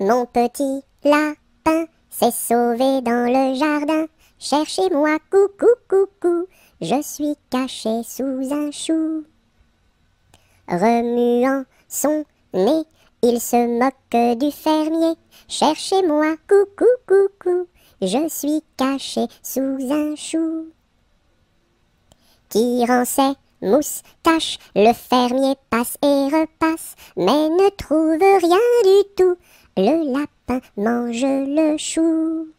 Mon petit lapin s'est sauvé dans le jardin. Cherchez-moi, coucou, coucou, je suis caché sous un chou. Remuant son nez, il se moque du fermier. Cherchez-moi, coucou, coucou, je suis caché sous un chou. Tirant ses mousse, le fermier passe et repasse, mais ne trouve rien du tout. Le lapin mange le chou.